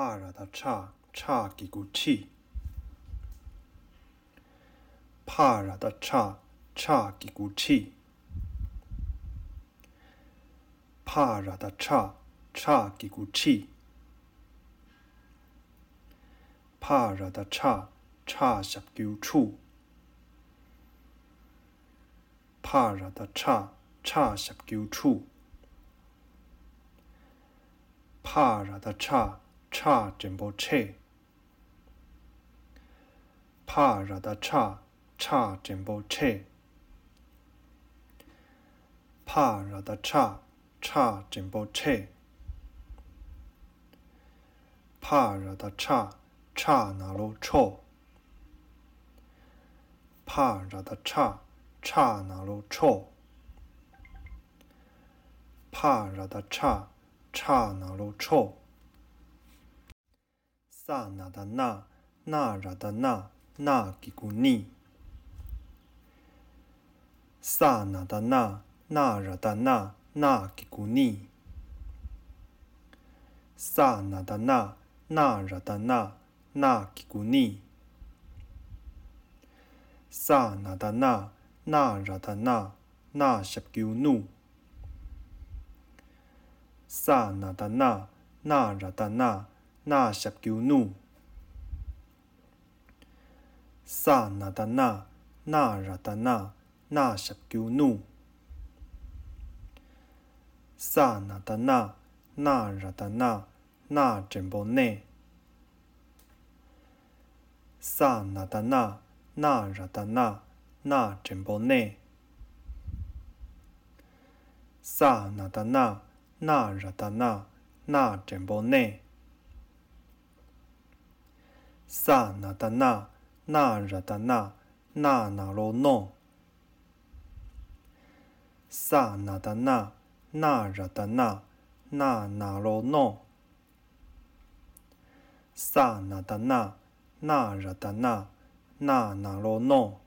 怕惹的差差几股气，怕惹的差差几股气，怕惹的差差几股气，怕惹的差差下几处，怕惹的差差下几处，怕惹的差。查 c h 彻，怕惹得查查真不彻，怕惹得查查真不彻，怕惹得查查哪路臭，怕惹得查查哪路臭，怕惹得查查哪路臭。萨那达那，那惹达那，那吉古尼。萨那达那，那惹达那，那吉古尼。萨那达那，那惹达那，那吉古尼。萨那达那，那惹达那，那十九努。萨那达那，那惹达那。na shab kyu nu. Sa na ta na, na ra ta na, na shab kyu Sa na ta na, na ra Sa na ta na, na ra Sa na ta na, na ra 啥那的那，那热的那，那那了弄。啥那的那，那热的那，那那了弄。啥那的那，那热的那，那那了弄。